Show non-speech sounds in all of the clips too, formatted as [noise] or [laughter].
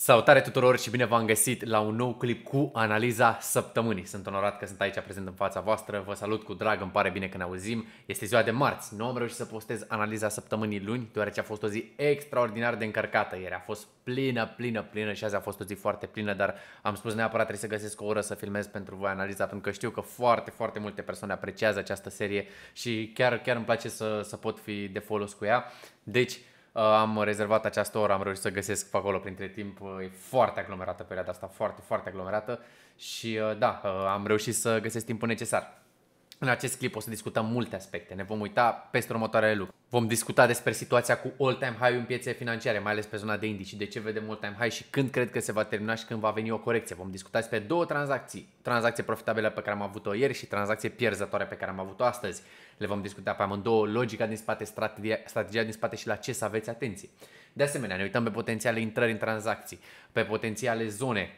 Salutare tuturor și bine v-am găsit la un nou clip cu analiza săptămânii. Sunt onorat că sunt aici prezent în fața voastră. Vă salut cu drag, îmi pare bine că ne auzim. Este ziua de marți. Nu am reușit să postez analiza săptămânii luni, deoarece a fost o zi extraordinar de încărcată. Ieri a fost plină, plină, plină și azi a fost o zi foarte plină, dar am spus neapărat trebuie să găsesc o oră să filmez pentru voi analiza, pentru că știu că foarte, foarte multe persoane apreciază această serie și chiar, chiar îmi place să, să pot fi de folos cu ea. Deci, Uh, am rezervat această oră, am reușit să găsesc pe acolo printre timp. Uh, e foarte aglomerată perioada asta, foarte, foarte aglomerată și uh, da, am reușit să găsesc timpul necesar. În acest clip o să discutăm multe aspecte, ne vom uita peste următoarele lucruri. Vom discuta despre situația cu all-time high în piețe financiare, mai ales pe zona de indici, de ce vedem all-time high și când cred că se va termina și când va veni o corecție. Vom discuta despre două tranzacții, tranzacție profitabilă pe care am avut-o ieri și tranzacție pierzătoare pe care am avut-o astăzi. Le vom discuta pe amândouă, logica din spate, strategia, strategia din spate și la ce să aveți atenție. De asemenea, ne uităm pe potențiale intrări în tranzacții, pe potențiale zone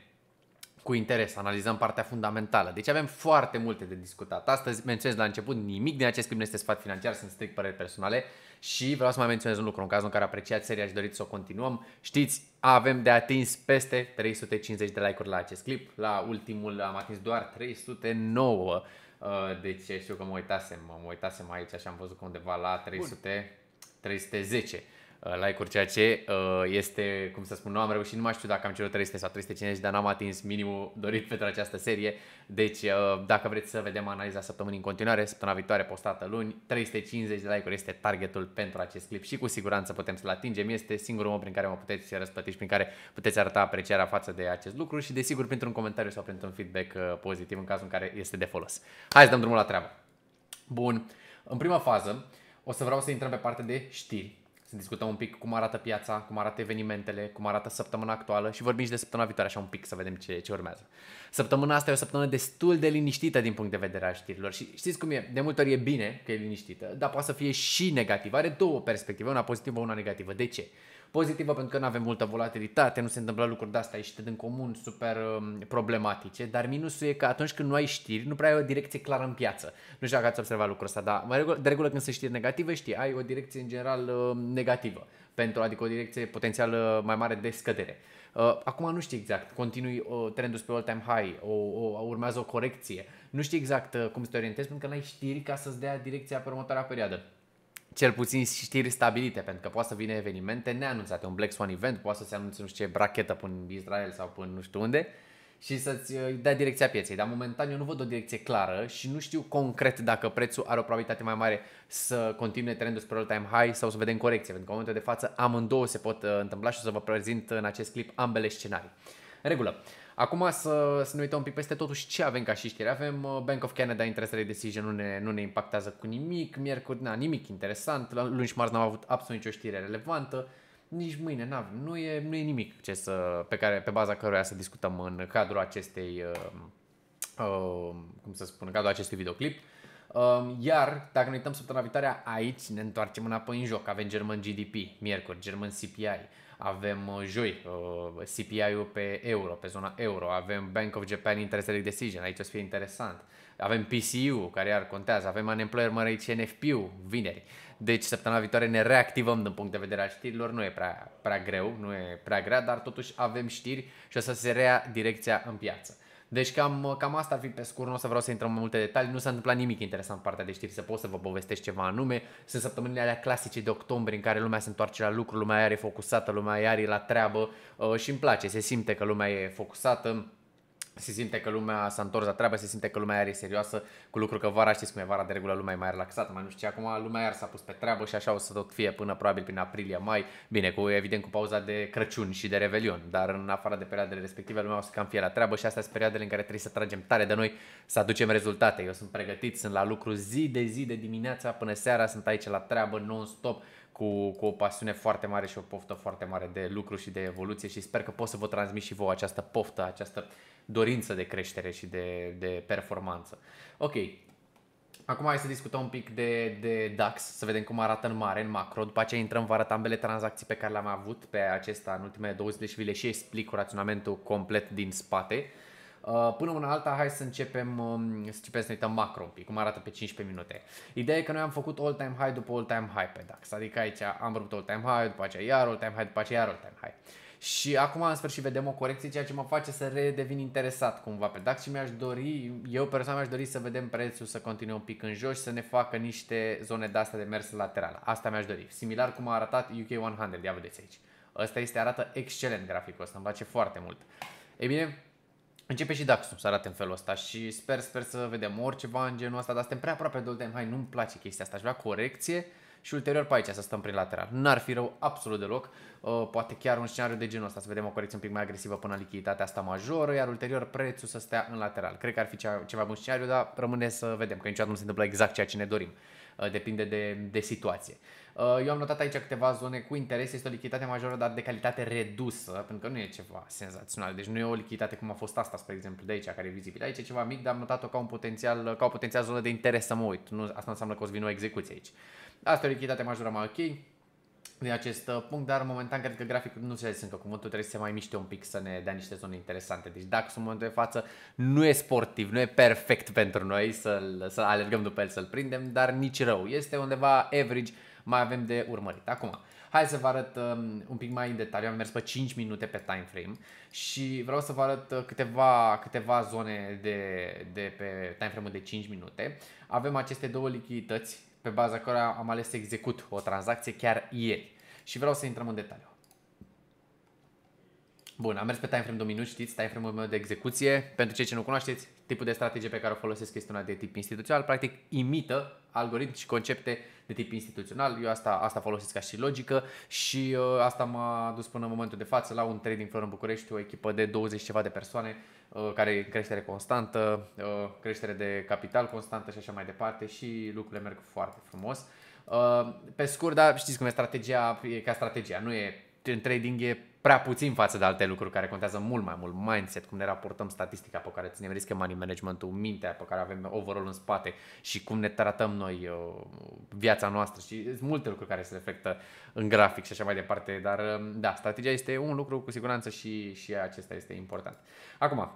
cu interes, analizăm partea fundamentală. Deci avem foarte multe de discutat. Astăzi menționez la început, nimic din acest clip nu este sfat financiar, sunt strict păreri personale și vreau să mai menționez un lucru. În cazul în care apreciați seria și doriți să o continuăm, știți, avem de atins peste 350 de like-uri la acest clip. La ultimul am atins doar 309. Uh, deci știu că mă uitasem, mă uitasem aici și am văzut că undeva la 300, Bun. 310. Uh, like-uri, ceea ce uh, este, cum să spun, nu am reușit, nu mai știu dacă am cerut 300 sau 350, dar n-am atins minimul [laughs] dorit pentru această serie. Deci, uh, dacă vreți să vedem analiza săptămânii în continuare, săptămâna viitoare postată luni, 350 de like-uri este targetul pentru acest clip și cu siguranță putem să-l atingem. Este singurul mod prin care mă puteți răspăti și prin care puteți arăta aprecierea față de acest lucru și, desigur, printr-un comentariu sau printr-un feedback pozitiv în cazul în care este de folos. Hai să dăm drumul la treabă. Bun. În prima fază, o să vreau să intrăm pe partea de știri să discutăm un pic cum arată piața, cum arată evenimentele, cum arată săptămâna actuală și vorbim și de săptămâna viitoare așa un pic să vedem ce, ce urmează. Săptămâna asta e o săptămână destul de liniștită din punct de vedere al știrilor și știți cum e, de multe ori e bine că e liniștită, dar poate să fie și negativă. Are două perspective, una pozitivă, una negativă. De ce? pozitivă pentru că nu avem multă volatilitate, nu se întâmplă lucruri de astea ieșite din comun super um, problematice, dar minusul e că atunci când nu ai știri, nu prea ai o direcție clară în piață. Nu știu dacă ați observat lucrul ăsta, dar de regulă când se știri negative, știi, ai o direcție în general um, negativă, pentru, adică o direcție potențial uh, mai mare de scădere. Uh, acum nu știi exact, continui uh, trendul pe all-time high, o, o, urmează o corecție, nu știi exact cum să te orientezi pentru că n-ai știri ca să-ți dea direcția pe următoarea perioadă cel puțin știri stabilite, pentru că poate să vină evenimente neanunțate, un Black Swan event, poate să se anunțe nu știu ce brachetă până în Israel sau până nu știu unde și să-ți uh, dea direcția pieței. Dar momentan eu nu văd o direcție clară și nu știu concret dacă prețul are o probabilitate mai mare să continue trendul spre all-time high sau să vedem corecție, pentru că în momentul de față amândouă se pot uh, întâmpla și o să vă prezint în acest clip ambele scenarii. În regulă. Acum să, să ne uităm un pic peste totuși ce avem ca și știri. Avem uh, Bank of Canada interest rate decision, nu ne, nu ne impactează cu nimic. Miercuri, na, nimic interesant. La luni și marți n-am avut absolut nicio știre relevantă. Nici mâine n Nu e, nu e nimic ce să, pe, care, pe baza căruia să discutăm în cadrul acestei, uh, uh, cum să spun, în cadrul acestui videoclip. Uh, iar, dacă ne uităm săptămâna viitoare, aici ne întoarcem înapoi în joc. Avem German GDP, miercuri, German CPI, avem uh, joi uh, CPI-ul pe euro, pe zona euro, avem Bank of Japan Interest Rate Decision, aici o să fie interesant. Avem PCU, care iar contează, avem Unemployer rate și NFP-ul vineri. Deci săptămâna viitoare ne reactivăm din punct de vedere al știrilor, nu e prea, prea greu, nu e prea grea, dar totuși avem știri și o să se rea direcția în piață. Deci cam, cam asta ar fi pe scurt, nu o să vreau să intrăm în multe detalii, nu s-a întâmplat nimic interesant în partea de știri, să pot să vă povestesc ceva anume. Sunt săptămânile alea clasice de octombrie în care lumea se întoarce la lucru, lumea are focusată, lumea are la treabă uh, și îmi place, se simte că lumea e focusată se simte că lumea s-a întors la treabă, se simte că lumea e serioasă, cu lucru că vara, știți cum e vara, de regulă lumea e mai relaxată, mai nu știu ce, acum lumea iar s-a pus pe treabă și așa o să tot fie până probabil prin aprilie, mai, bine, cu evident cu pauza de Crăciun și de Revelion, dar în afară de perioadele respective lumea o să cam fie la treabă și astea sunt perioadele în care trebuie să tragem tare de noi, să aducem rezultate. Eu sunt pregătit, sunt la lucru zi de zi, de dimineața până seara, sunt aici la treabă non-stop, cu, cu o pasiune foarte mare și o poftă foarte mare de lucru și de evoluție și sper că pot să vă transmit și vouă această poftă, această dorință de creștere și de, de performanță. Ok, Acum hai să discutăm un pic de, de DAX, să vedem cum arată în mare, în macro. După aceea intrăm, vă arăt ambele tranzacții pe care le-am avut pe acesta în ultimele 20 vi și explic cu raționamentul complet din spate. Uh, până una alta, hai să începem, um, să începem să ne uităm macro un pic, cum arată pe 15 minute. Ideea e că noi am făcut all-time high după all-time high pe DAX, adică aici am rupt all-time high, după aceea iar all-time high, după aceea iar all-time high. Și acum în sfârșit vedem o corecție, ceea ce mă face să redevin interesat cumva pe DAX și mi-aș dori, eu personal mi-aș dori să vedem prețul să continue un pic în jos și să ne facă niște zone de astea de mers lateral. Asta mi-aș dori. Similar cum a arătat UK 100, ia vedeți aici. Ăsta este, arată excelent graficul ăsta, îmi place foarte mult. Ei bine, Începe și DAX-ul să arate în felul ăsta și sper, sper să vedem oriceva în genul ăsta, dar suntem prea aproape de all time nu-mi place chestia asta, aș vrea corecție, și ulterior pe aici să stăm prin lateral. N-ar fi rău absolut deloc, uh, poate chiar un scenariu de genul ăsta, să vedem o corecție un pic mai agresivă până la lichiditatea asta majoră, iar ulterior prețul să stea în lateral. Cred că ar fi cea, ceva bun scenariu, dar rămâne să vedem, că niciodată nu se întâmplă exact ceea ce ne dorim. Uh, depinde de, de situație. Uh, eu am notat aici câteva zone cu interes, este o lichiditate majoră, dar de calitate redusă, pentru că nu e ceva senzațional. Deci nu e o lichiditate cum a fost asta, spre exemplu, de aici, care e vizibil. Aici e ceva mic, dar am notat-o ca, un potențial, ca o potențial zonă de interes să mă uit. Nu, asta înseamnă că o să vină o execuție aici. Asta e o lichiditate majoră mai ok din acest uh, punct, dar momentan cred că graficul nu se vede încă cuvântul, trebuie să se mai miște un pic să ne dea niște zone interesante. Deci dacă sunt momentul de față, nu e sportiv, nu e perfect pentru noi să să alergăm după el, să-l prindem, dar nici rău. Este undeva average, mai avem de urmărit. Acum, hai să vă arăt um, un pic mai în detaliu, am mers pe 5 minute pe time frame și vreau să vă arăt uh, câteva, câteva zone de, de pe time frame-ul de 5 minute. Avem aceste două lichidități pe baza căruia am ales să execut o tranzacție chiar ieri. Și vreau să intrăm în detaliu. Bun, am mers pe timeframe de un minut, știți, timeframe-ul meu de execuție. Pentru cei ce nu cunoașteți, tipul de strategie pe care o folosesc este una de tip instituțional, practic imită algoritmi și concepte de tip instituțional. Eu asta, asta folosesc ca și logică și uh, asta m-a dus până în momentul de față la un trading floor în București, o echipă de 20 ceva de persoane Uh, care e creștere constantă, uh, creștere de capital constantă și așa mai departe și lucrurile merg foarte frumos. Uh, pe scurt, da, știți cum e strategia, e ca strategia, nu e în trading e prea puțin față de alte lucruri care contează mult mai mult, mindset, cum ne raportăm statistica pe care ținem riscă money managementul, mintea pe care avem overall în spate și cum ne tratăm noi uh, viața noastră și multe lucruri care se reflectă în grafic și așa mai departe, dar um, da, strategia este un lucru cu siguranță și, și acesta este important. Acum,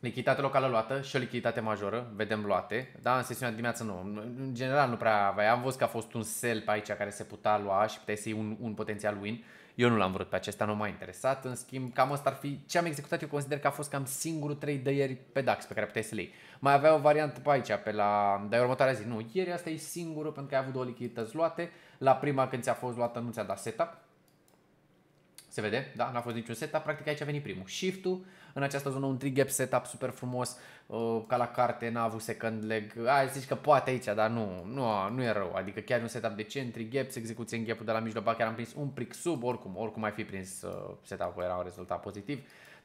Lichiditate locală luată și o lichiditate majoră, vedem luate, da? În sesiunea dimineață nu, în general nu prea aveai. Am văzut că a fost un sell pe aici care se putea lua și puteai să iei un, un potențial win eu nu l-am vrut pe acesta, nu m-a interesat. În schimb, cam asta ar fi ce am executat. Eu consider că a fost cam singurul 3 de ieri pe DAX pe care puteai să l iei. Mai avea o variantă pe aici, pe la... Dar următoarea zi, nu, ieri asta e singurul pentru că ai avut două lichidități luate. La prima când ți-a fost luată nu ți-a dat setup, se vede? Da? N-a fost niciun setup. Practic aici a venit primul. Shift-ul în această zonă, un trigap gap setup super frumos, uh, ca la carte, n-a avut second leg. ai zici că poate aici, dar nu, nu, nu e rău. Adică chiar un setup decent, 3 se execuție în gap de la mijloc, chiar am prins un pic sub, oricum, oricum ai fi prins uh, setup-ul, era un rezultat pozitiv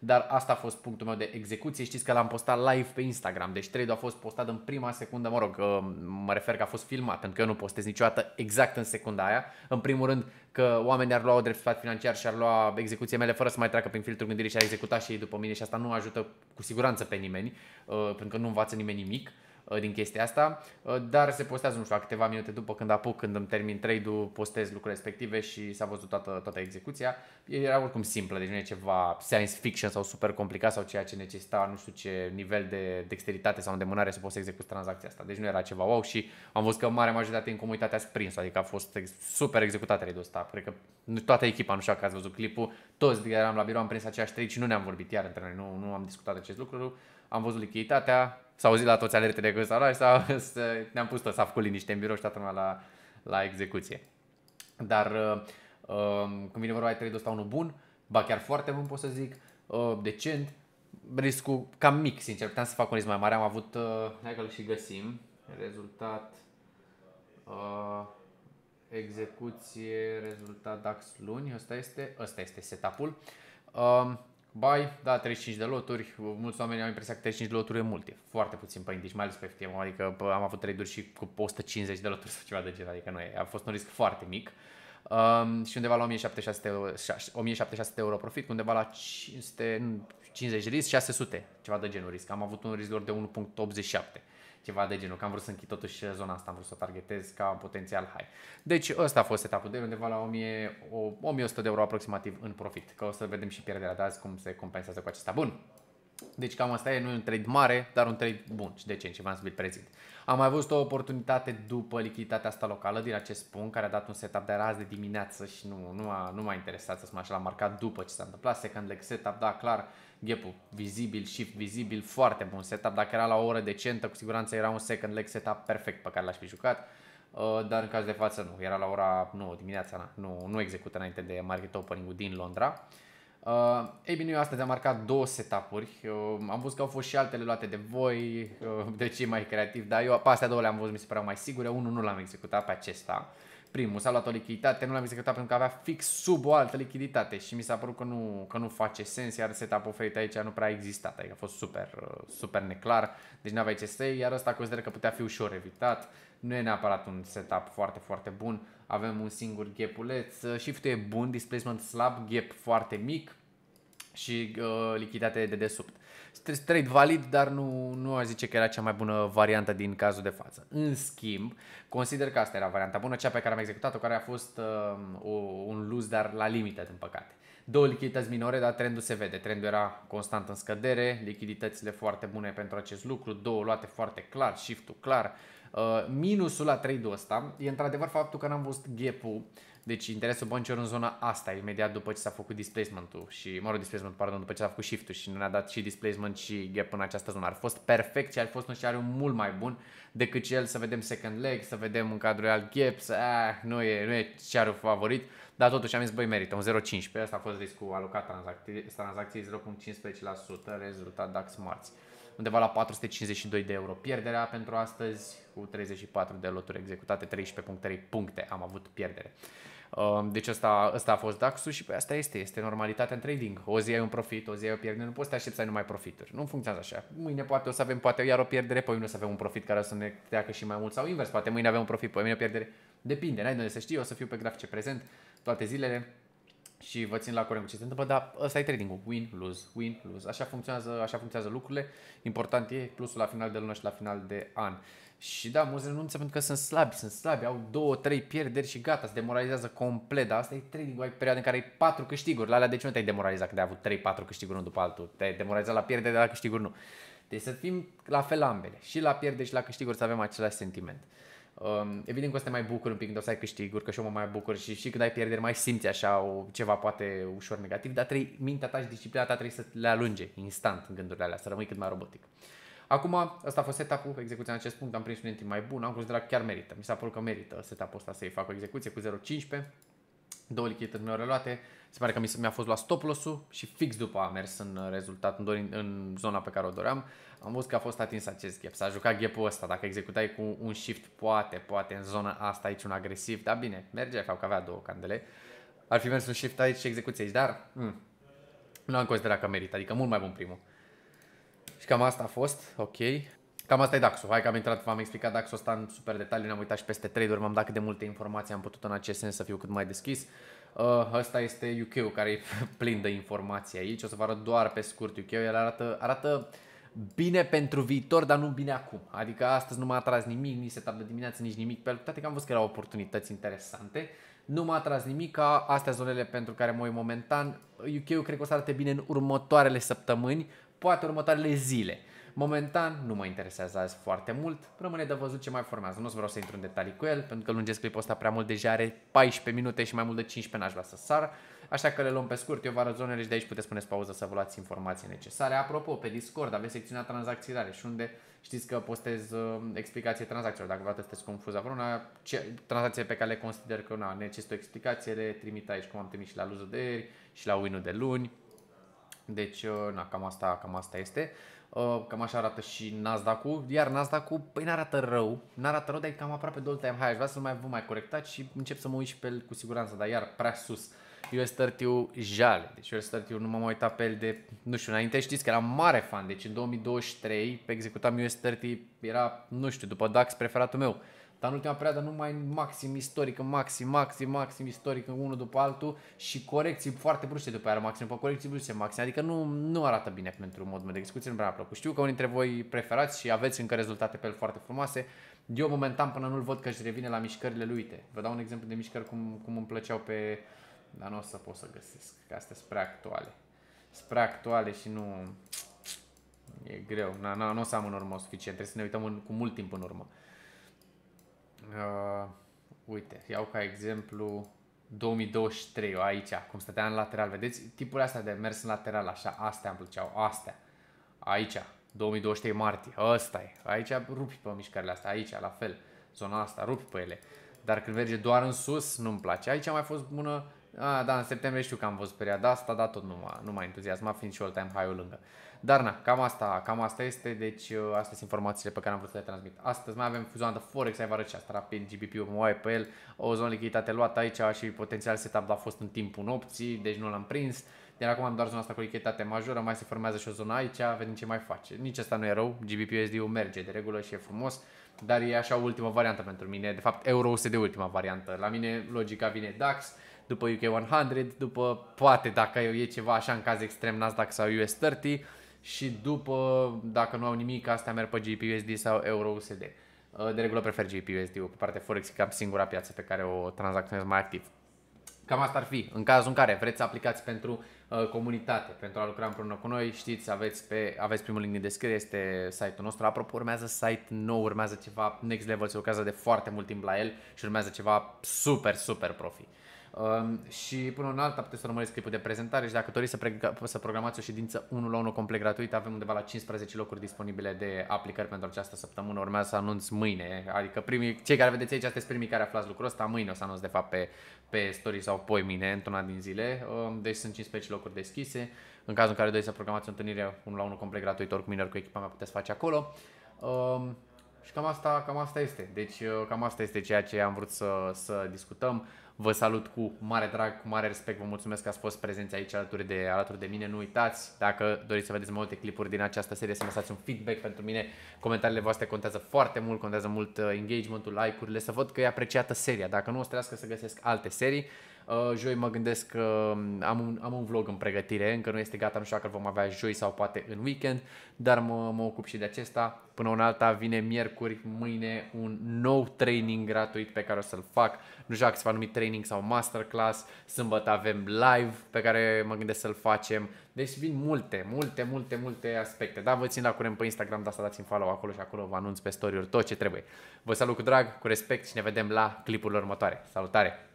dar asta a fost punctul meu de execuție. Știți că l-am postat live pe Instagram, deci trade a fost postat în prima secundă, mă rog, uh, mă refer că a fost filmat, pentru că eu nu postez niciodată exact în secunda aia. În primul rând că oamenii ar lua o drept sfat financiar și ar lua execuție mele fără să mai treacă prin filtrul gândirii și a executa și ei după mine și asta nu ajută cu siguranță pe nimeni, uh, pentru că nu învață nimeni nimic. Uh, din chestia asta, uh, dar se postează, nu știu, câteva minute după când apuc, când îmi termin trade-ul, postez lucrurile respective și s-a văzut toată, toată execuția. Era oricum simplă, deci nu e ceva science fiction sau super complicat sau ceea ce necesita nu știu ce nivel de dexteritate sau mânare să poți să execuți tranzacția asta. Deci nu era ceva wow și am văzut că marea majoritate în comunitatea a prins, adică a fost super executat trade-ul ăsta. Cred că toată echipa, nu știu că ați văzut clipul, toți eram la birou, am prins aceeași trade și nu ne-am vorbit iar între noi, nu, nu am discutat acest lucru. Am văzut lichiditatea, S-au auzit la toți alertele că s-au luat sau [laughs] ne-am pus tot saf cu liniște în birou și toată lumea la, la execuție. Dar uh, um, când vine vorba de trade ăsta unul bun, ba chiar foarte bun pot să zic, uh, decent, riscul cam mic, sincer, puteam să fac un risc mai mare, am avut, uh, hai că și găsim, rezultat, uh, execuție, rezultat DAX luni, ăsta este, ăsta este setup-ul. Uh, Bai, da, 35 de loturi. Mulți oameni au impresia că 35 de loturi e mult. E foarte puțin pe păi, indici, mai ales pe FTM. Adică am avut trei duri și cu 150 de loturi [laughs] sau ceva de genul. Adică nu e. A fost un risc foarte mic. Um, și undeva la 1700, 1700 euro profit, undeva la 550 risc, 600, ceva de genul risc. Am avut un risc de 1.87 ceva de genul, că am vrut să închid totuși zona asta, am vrut să o targetez ca un potențial high. Deci ăsta a fost setup-ul de undeva la 1000, 1100 de euro aproximativ în profit, că o să vedem și pierderea de azi cum se compensează cu acesta. Bun, deci cam asta e, nu e un trade mare, dar un trade bun și în ce v-am subit prezint. Am mai văzut o oportunitate după lichiditatea asta locală din acest punct care a dat un setup de azi de dimineață și nu, nu, a, nu m-a interesat să spun așa, l marcat după ce s-a întâmplat, second leg setup, da, clar, gap vizibil, shift vizibil, foarte bun setup. Dacă era la o oră decentă, cu siguranță era un second leg setup perfect pe care l-aș fi jucat. Uh, dar în caz de față nu, era la ora 9 dimineața, na. nu, nu execută înainte de market opening-ul din Londra. Uh, ei bine, eu astăzi am marcat două setup-uri. Uh, am văzut că au fost și altele luate de voi, uh, de cei mai creativi, dar eu pe astea două le-am văzut, mi se păreau mai sigure. Unul nu l-am executat pe acesta. Uh, primul, s-a luat o lichiditate, nu l-am executat pentru că avea fix sub o altă lichiditate și mi s-a părut că nu, că nu face sens, iar setup oferit aici nu prea a existat, adică a fost super, uh, super neclar, deci n-aveai ce să iar ăsta consider că putea fi ușor evitat, nu e neapărat un setup foarte, foarte bun, avem un singur ghepuleț, uh, shift-ul e bun, displacement slab, gap foarte mic și uh, lichiditate de desubt straight valid, dar nu, nu aș zice că era cea mai bună variantă din cazul de față. În schimb, consider că asta era varianta bună, cea pe care am executat-o, care a fost uh, o, un lose, dar la limită, din păcate. Două lichidități minore, dar trendul se vede. Trendul era constant în scădere, lichiditățile foarte bune pentru acest lucru, două luate foarte clar, shift-ul clar. Uh, minusul la trade-ul ăsta e într-adevăr faptul că n-am văzut gap-ul deci interesul băncilor în zona asta, imediat după ce s-a făcut displacement-ul și, mă rog, displacement, pardon, după ce s-a făcut shift-ul și ne-a dat și displacement și gap în această zonă. Ar fost perfect și ar fost un scenariu mult mai bun decât cel să vedem second leg, să vedem în cadrul real gap, să, ah, nu e, nu e scenariul favorit, dar totuși am zis, băi, merită, un 0,15, asta a fost riscul alocat tranzacției, tranzacției 0,15%, rezultat DAX marți undeva la 452 de euro pierderea pentru astăzi, cu 34 de loturi executate, 13.3 puncte am avut pierdere. Um, deci asta, asta a fost dax și pe păi, asta este, este normalitatea în trading. O zi ai un profit, o zi ai o pierdere, nu poți să te aștepți să ai numai profituri. Nu funcționează așa. Mâine poate o să avem poate iar o pierdere, poi nu o să avem un profit care o să ne treacă și mai mult sau invers, poate mâine avem un profit, poi mâine o pierdere. Depinde, n-ai de unde să știi, o să fiu pe grafice prezent toate zilele și vă țin la curent cu ce se întâmplă, dar ăsta e trading-ul. Win, lose, win, lose. Așa funcționează, așa funcționează lucrurile. Important e plusul la final de lună și la final de an. Și da, mulți renunță pentru că sunt slabi, sunt slabi, au două, trei pierderi și gata, se demoralizează complet. Dar asta e trei, ai perioade în care ai patru câștiguri. La alea de deci ce nu te-ai demoralizat când ai avut trei, patru câștiguri unul după altul? Te-ai demoralizat la pierdere, la câștiguri nu. Deci să fim la fel ambele. Și la pierdere și la câștiguri să avem același sentiment. Um, evident că o să te mai bucuri un pic când o să ai câștiguri, că și eu mă mai bucur și, și când ai pierderi mai simți așa o, ceva poate ușor negativ, dar trei, mintea ta și disciplina ta trebuie să le alunge instant în gândurile alea, să rămâi cât mai robotic. Acum, asta a fost setup-ul, execuția în acest punct, am prins un entry mai bun, am considerat că chiar merită. Mi s-a părut că merită setup-ul ăsta să-i fac o execuție cu 0.15, două lichiditări mi-au reluate, se pare că mi, a fost la stop loss și fix după a mers în uh, rezultat, în, dorin, în zona pe care o doream, am văzut că a fost atins acest gap. S-a jucat gap-ul ăsta, dacă executai cu un shift, poate, poate în zona asta aici un agresiv, dar bine, merge, fapt că avea două candele. Ar fi mers un shift aici și execuție aici, dar mh, mm, nu am considerat că merită, adică mult mai bun primul. Și cam asta a fost, ok. Cam asta e Daxul. Hai că am intrat, v-am explicat dax ăsta în super detaliu, ne-am uitat și peste trader, m-am dat cât de multe informații am putut în acest sens să fiu cât mai deschis. Uh, asta este uk care e [laughs] plin de informații aici, o să vă arăt doar pe scurt uk el arată, arată bine pentru viitor, dar nu bine acum. Adică astăzi nu m-a atras nimic, nici setup de dimineață, nici nimic pe el, toate că am văzut că erau oportunități interesante. Nu m-a atras nimic, ca astea zonele pentru care mă uit momentan. UK-ul cred că o să arate bine în următoarele săptămâni, poate următoarele zile. Momentan nu mă interesează azi foarte mult, rămâne de văzut ce mai formează. Nu vreau să intru în detalii cu el, pentru că lungesc clipul ăsta prea mult, deja are 14 minute și mai mult de 15 n-aș vrea să sar. Așa că le luăm pe scurt, eu vă arăt zonele și de aici puteți puneți pauză să vă luați informații necesare. Apropo, pe Discord aveți secțiunea tranzacționale și unde știți că postez uh, explicații tranzacțiilor. Dacă vreodată sunteți confuză vreuna, ce, tranzacție pe care le consider că una necesită o explicație, le trimit aici, cum am trimis și la Luză de ieri și la Winu de luni deci, uh, na, cam asta, cam asta este. Uh, cam așa arată și Nasdaq-ul, iar Nasdaq-ul, păi n-arată rău, n-arată rău, dar e cam aproape de all-time high. Aș vrea să mai vă mai corectat și încep să mă uit și pe el cu siguranță, dar iar prea sus. US 30 jale, deci US 30 nu m-am mai uitat pe el de, nu știu, înainte știți că eram mare fan, deci în 2023 pe executam US 30 era, nu știu, după DAX preferatul meu. Dar în ultima perioadă numai maxim istorică, maxim, maxim, maxim istorică, unul după altul și corecții foarte bruște după aia, maxim, după corecții bruște, maxim. Adică nu, nu arată bine pentru modul meu de discuție, nu prea mi-a plăcut. Știu că unii dintre voi preferați și aveți încă rezultate pe el foarte frumoase. Eu momentan până nu-l văd că își revine la mișcările lui, uite. Vă dau un exemplu de mișcări cum, cum îmi plăceau pe... Dar nu o să pot să găsesc, că astea sunt prea actuale. Sunt prea actuale și nu... E greu, nu o să am în urmă suficient, trebuie să ne uităm în, cu mult timp în urmă uh, uite, iau ca exemplu 2023, aici, cum stătea în lateral, vedeți? Tipul astea de mers în lateral, așa, astea îmi plăceau, astea. Aici, 2023 martie, ăsta e. Aici rupi pe mișcările astea, aici, la fel. Zona asta, rupi pe ele. Dar când merge doar în sus, nu-mi place. Aici a mai fost bună a, da, în septembrie știu că am văzut perioada asta, dar tot nu m-a, nu m-a entuziasmat, fiind și all-time high-ul lângă. Dar na, cam asta, cam asta este, deci uh, astea sunt informațiile pe care am vrut să le transmit. Astăzi mai avem zona de Forex, ai vă arăt și asta rapid, GBP-ul MOE pe el, o zonă lichiditate luată aici și potențial setup a fost în timpul nopții, deci nu l-am prins. Iar acum am doar zona asta cu lichiditate majoră, mai se formează și o zonă aici, vedem ce mai face. Nici asta nu e rău, GBP-USD-ul merge de regulă și e frumos, dar e așa ultima variantă pentru mine. De fapt, euro este de ultima variantă. La mine logica vine DAX, după UK 100, după poate dacă e ceva așa în caz extrem Nasdaq sau US 30 și după, dacă nu au nimic, astea merg pe GPUSD sau EURUSD. Uh, de regulă prefer GPUSD-ul, pe partea Forex e cam singura piață pe care o tranzacționez mai activ. Cam asta ar fi. În cazul în care vreți să aplicați pentru uh, comunitate, pentru a lucra împreună cu noi, știți, aveți, pe, aveți primul link din descriere, este site-ul nostru. Apropo, urmează site nou, urmează ceva next level, se lucrează de foarte mult timp la el și urmează ceva super, super profi. Um, și până în alta puteți să urmăriți clipul de prezentare și dacă doriți să, să programați o ședință 1 la 1 complet gratuit, avem undeva la 15 locuri disponibile de aplicări pentru această săptămână. Urmează să anunț mâine, adică primii, cei care vedeți aici, sunteți primii care aflați lucrul ăsta, mâine o să anunț de fapt pe, pe story sau poi mine, într-una din zile. Um, deci sunt 15 locuri deschise. În cazul în care doriți să programați o întâlnire 1 la 1 complet gratuit, oricum minor cu echipa mea puteți face acolo. Um, și cam asta, cam asta este. Deci uh, cam asta este ceea ce am vrut să, să discutăm. Vă salut cu mare drag, cu mare respect, vă mulțumesc că ați fost prezenți aici alături de, alături de mine. Nu uitați, dacă doriți să vedeți mai multe clipuri din această serie, să lăsați un feedback pentru mine. Comentariile voastre contează foarte mult, contează mult uh, engagementul, like-urile, să văd că e apreciată seria. Dacă nu, o să să găsesc alte serii. Uh, joi mă gândesc că um, am un, am un vlog în pregătire, încă nu este gata, nu știu dacă vom avea joi sau poate în weekend, dar mă, mă ocup și de acesta. Până un alta vine miercuri, mâine, un nou training gratuit pe care o să-l fac. Nu știu dacă se va numi training sau masterclass. Sâmbătă avem live pe care mă gândesc să-l facem. Deci vin multe, multe, multe, multe aspecte. Da, vă țin la curent pe Instagram, da asta dați-mi follow acolo și acolo vă anunț pe story tot ce trebuie. Vă salut cu drag, cu respect și ne vedem la clipurile următoare. Salutare!